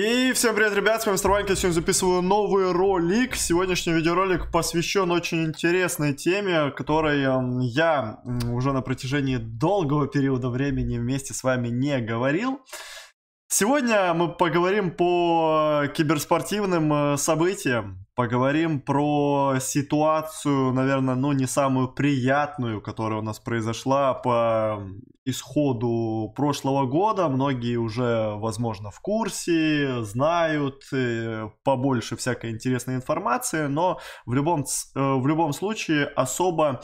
И всем привет, ребят, с вами Старванька, сегодня записываю новый ролик. Сегодняшний видеоролик посвящен очень интересной теме, которой эм, я уже на протяжении долгого периода времени вместе с вами не говорил. Сегодня мы поговорим по э, киберспортивным э, событиям, Поговорим про ситуацию, наверное, ну не самую приятную, которая у нас произошла по исходу прошлого года. Многие уже, возможно, в курсе, знают э, побольше всякой интересной информации, но в любом, э, в любом случае особо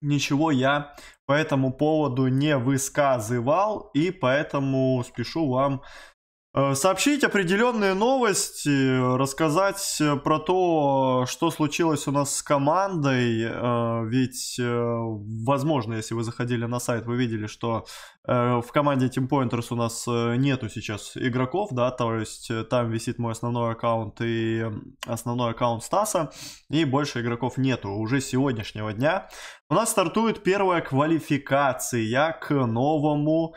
ничего я по этому поводу не высказывал, и поэтому спешу вам Э, сообщить определенные новости, рассказать э, про то, что случилось у нас с командой. Э, ведь, возможно, если вы заходили на сайт, вы видели, что в команде Team Pointers у нас нету сейчас игроков, да, то есть там висит мой основной аккаунт и основной аккаунт Стаса, и больше игроков нету уже с сегодняшнего дня. У нас стартует первая квалификация к новому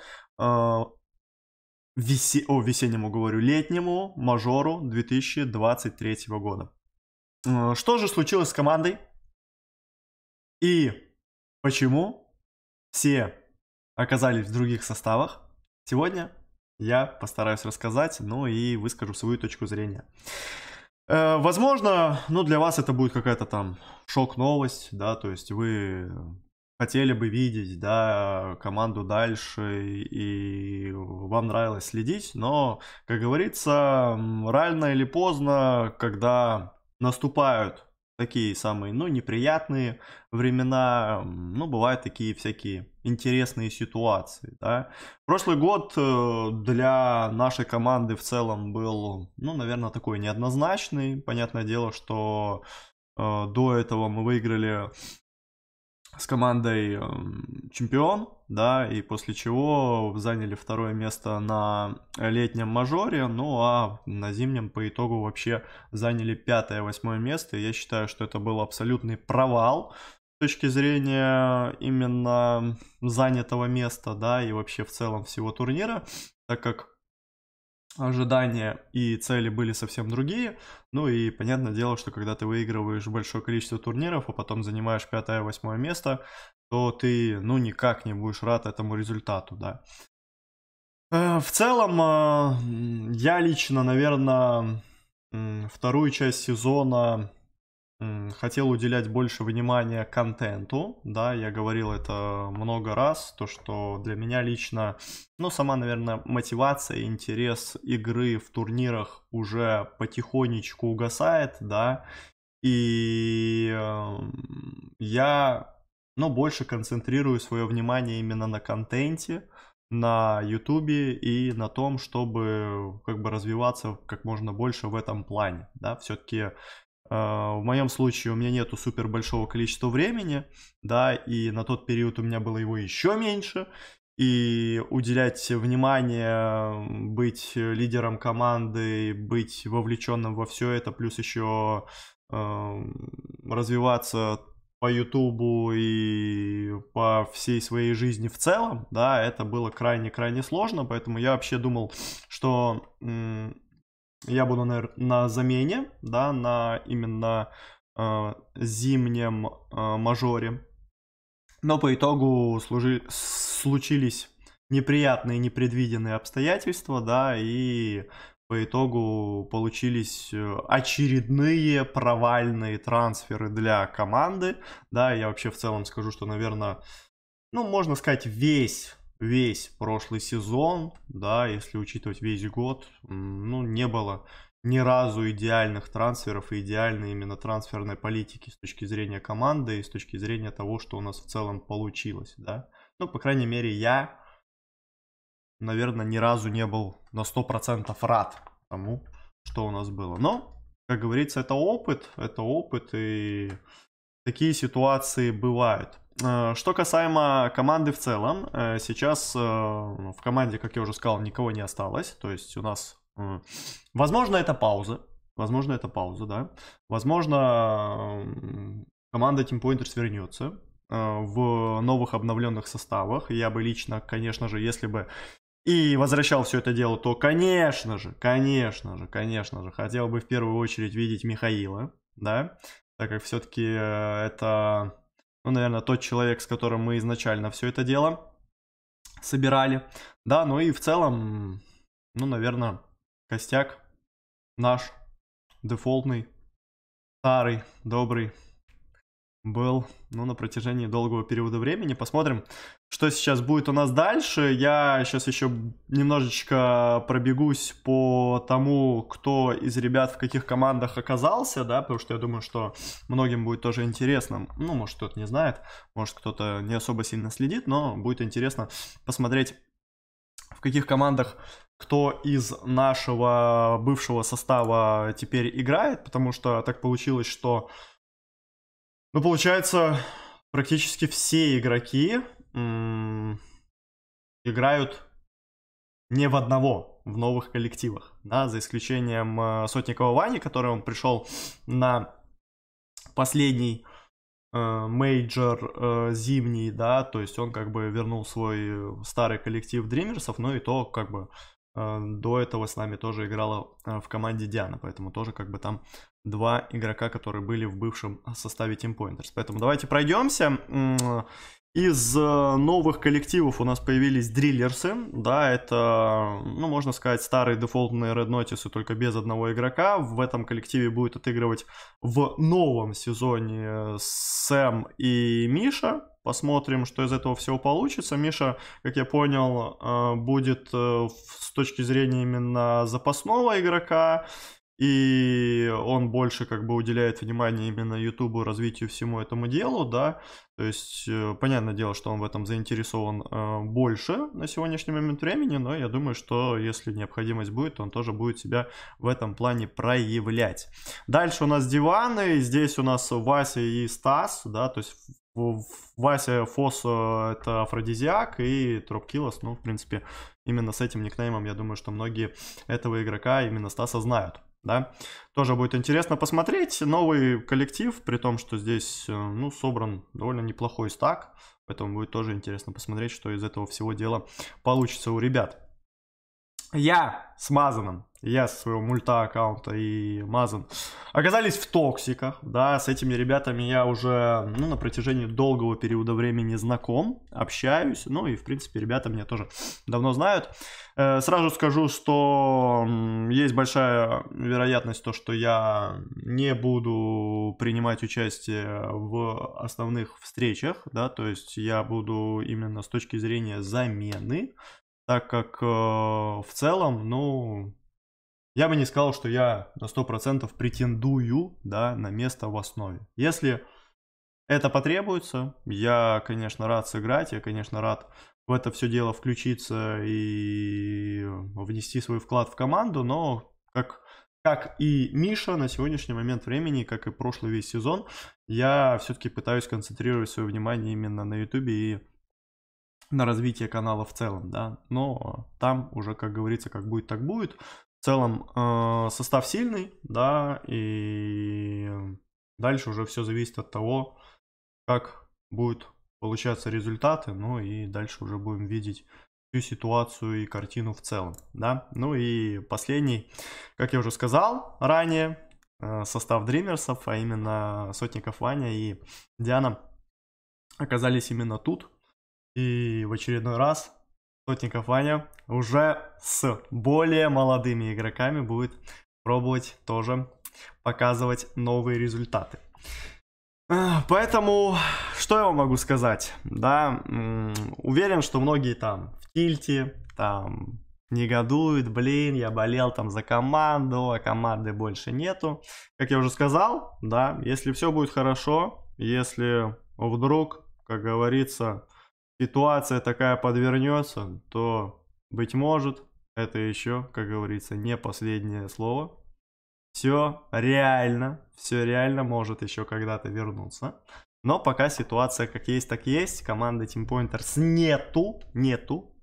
весе... о, весеннему говорю, летнему мажору 2023 года. Э, что же случилось с командой? И почему все оказались в других составах? Сегодня я постараюсь рассказать, ну и выскажу свою точку зрения. Э, возможно, ну для вас это будет какая-то там шок-новость, да, то есть вы хотели бы видеть, да, э, команду дальше, и вам нравилось следить, но, как говорится, рано или поздно, когда наступают такие самые, ну, неприятные времена, ну, бывают такие всякие интересные ситуации, да. Прошлый год э, для нашей команды в целом был, ну, наверное, такой неоднозначный, понятное дело, что э, до этого мы выиграли с командой эм, чемпион, да, и после чего заняли второе место на летнем мажоре, ну а на зимнем по итогу вообще заняли пятое-восьмое место. Я считаю, что это был абсолютный провал с точки зрения именно занятого места, да, и вообще в целом всего турнира, так как ожидания и цели были совсем другие. Ну и понятное дело, что когда ты выигрываешь большое количество турниров, а потом занимаешь пятое-восьмое место, то ты, ну, никак не будешь рад этому результату, да. Э, в целом, э, я лично, наверное, вторую часть сезона хотел уделять больше внимания контенту, да, я говорил это много раз, то, что для меня лично, ну, сама, наверное, мотивация, интерес игры в турнирах уже потихонечку угасает, да, и эм, я, ну, больше концентрирую свое внимание именно на контенте, на Ютубе и на том, чтобы как бы развиваться как можно больше в этом плане, да, все-таки а, в моем случае у меня нету супер большого количества времени, да, и на тот период у меня было его еще меньше, и уделять внимание, быть лидером команды, быть вовлеченным во все это, плюс еще э, эм, развиваться по Ютубу и по всей своей жизни в целом, да, это было крайне-крайне сложно, поэтому я вообще думал, что я буду на, на замене, да, на именно э, зимнем э, мажоре. Но по итогу служи, случились неприятные, непредвиденные обстоятельства, да, и по итогу получились э, очередные провальные трансферы для команды, да, я вообще в целом скажу, что, наверное, ну, можно сказать, весь весь прошлый сезон, да, если учитывать весь год, ну, не было ни разу идеальных трансферов и идеальной именно трансферной политики с точки зрения команды и с точки зрения того, что у нас в целом получилось, да. Ну, по крайней мере, я, наверное, ни разу не был на 100% рад тому, что у нас было. Но, как говорится, это опыт, это опыт, и такие ситуации бывают. Э, что касаемо команды в целом, э, сейчас э, в команде, как я уже сказал, никого не осталось. То есть у нас, возможно, это пауза. Возможно, это пауза, да. Возможно, команда Team Pointers вернется в новых обновленных составах. Я бы лично, конечно же, если бы и возвращал все это дело, то, конечно же, конечно же, конечно же, хотел бы в первую очередь видеть Михаила, да, так как все-таки это ну, наверное, тот человек, с которым мы изначально все это дело собирали. Да, ну и в целом, ну, наверное, костяк наш, дефолтный, старый, добрый, был ну, на протяжении долгого периода времени. Посмотрим, что сейчас будет у нас дальше. Я сейчас еще немножечко пробегусь по тому, кто из ребят в каких командах оказался, да, потому что я думаю, что многим будет тоже интересно. Ну, может, кто-то не знает, может, кто-то не особо сильно следит, но будет интересно посмотреть, в каких командах кто из нашего бывшего состава теперь играет, потому что так получилось, что ну, получается, практически все игроки играют не в одного в новых коллективах, да, за исключением э, Сотникова Вани, который он пришел на последний э, мейджор э, зимний, да, то есть он как бы вернул свой старый коллектив Дримерсов, но ну и то как бы э, до этого с нами тоже играла э, в команде Диана, поэтому тоже как бы там два игрока, которые были в бывшем составе Team Pointers. Поэтому давайте пройдемся. Из э, новых коллективов у нас появились дриллерсы, да, это, ну, можно сказать, старые дефолтные Red Notice, только без одного игрока. В этом коллективе будет отыгрывать в новом сезоне э, Сэм и Миша. Посмотрим, что из этого всего получится. Миша, как я понял, э, будет с точки зрения именно запасного игрока и он больше как бы уделяет внимание именно Ютубу, развитию всему этому делу, да, то есть э, понятное дело, что он в этом заинтересован э, больше на сегодняшний момент времени, но я думаю, что если необходимость будет, он тоже будет себя в этом плане проявлять. Дальше у нас диваны, здесь у нас Вася и Стас, да, то есть Вася Фос э, это афродизиак и Тропкилос, ну, в принципе, именно с этим никнеймом, я думаю, что многие этого игрока, именно Стаса, знают да. Тоже будет интересно посмотреть. Новый коллектив, при том, что здесь, э, ну, собран довольно неплохой стак, поэтому будет тоже интересно посмотреть, что из этого всего дела получится у ребят я с Мазаном, я со своего мульта аккаунта и Мазан оказались в токсиках, да, с этими ребятами я уже, ну, на протяжении долгого периода времени знаком, общаюсь, ну, и, в принципе, ребята меня тоже давно знают. Э, сразу скажу, что есть большая вероятность то, что я не буду принимать участие в основных встречах, да, то есть я буду именно с точки зрения замены, так как э, в целом, ну, я бы не сказал, что я на 100% претендую да, на место в основе. Если это потребуется, я, конечно, рад сыграть, я, конечно, рад в это все дело включиться и внести свой вклад в команду, но как, как и Миша на сегодняшний момент времени, как и прошлый весь сезон, я все-таки пытаюсь концентрировать свое внимание именно на Ютубе и на развитие канала в целом, да, но там уже, как говорится, как будет, так будет. В целом э, состав сильный, да, и дальше уже все зависит от того, как будут получаться результаты, ну и дальше уже будем видеть всю ситуацию и картину в целом, да. Ну и последний, как я уже сказал ранее, э, состав Дримерсов, а именно Сотников Ваня и Диана оказались именно тут, и в очередной раз Сотников Ваня уже с более молодыми игроками будет пробовать тоже показывать новые результаты. Поэтому, что я вам могу сказать, да, уверен, что многие там в тильте, там негодуют, блин, я болел там за команду, а команды больше нету. Как я уже сказал, да, если все будет хорошо, если вдруг, как говорится, ситуация такая подвернется, то, быть может, это еще, как говорится, не последнее слово. Все реально, все реально может еще когда-то вернуться. Но пока ситуация как есть, так есть. Команды Team Pointers нету, нету.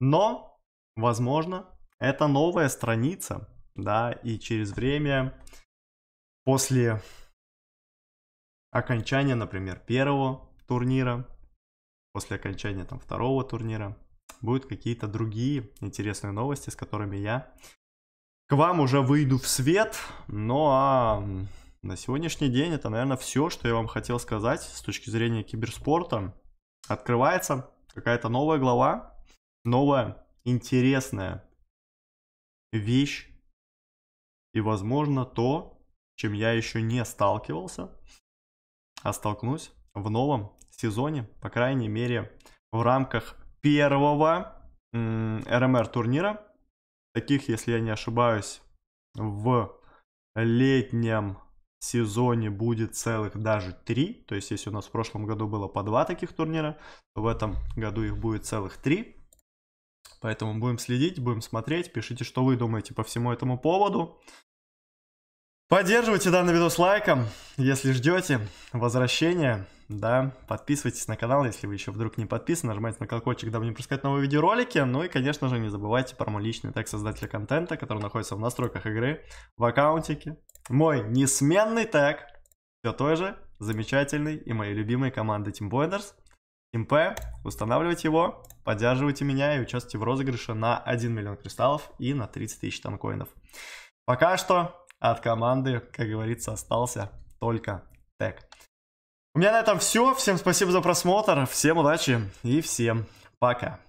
Но, возможно, это новая страница, да, и через время, после окончания, например, первого турнира, после окончания там второго турнира будут какие-то другие интересные новости, с которыми я к вам уже выйду в свет. Ну а на сегодняшний день это, наверное, все, что я вам хотел сказать с точки зрения киберспорта. Открывается какая-то новая глава, новая интересная вещь и, возможно, то, чем я еще не сталкивался, а столкнусь в новом сезоне, по крайней мере, в рамках первого РМР-турнира. Таких, если я не ошибаюсь, в летнем сезоне будет целых даже три. То есть, если у нас в прошлом году было по два таких турнира, то в этом году их будет целых три. Поэтому будем следить, будем смотреть. Пишите, что вы думаете по всему этому поводу. Поддерживайте данный видос лайком, если ждете возвращения, да, подписывайтесь на канал, если вы еще вдруг не подписаны, нажимайте на колокольчик, дабы не пропускать новые видеоролики, ну и, конечно же, не забывайте про мой личный тег создателя контента, который находится в настройках игры, в аккаунтике, мой несменный тег, все той же, замечательный и моей любимой команды Team Blenders, МП, устанавливайте его, поддерживайте меня и участвуйте в розыгрыше на 1 миллион кристаллов и на 30 тысяч танкоинов. Пока что от команды, как говорится, остался только тег. У меня на этом все. Всем спасибо за просмотр, всем удачи и всем пока.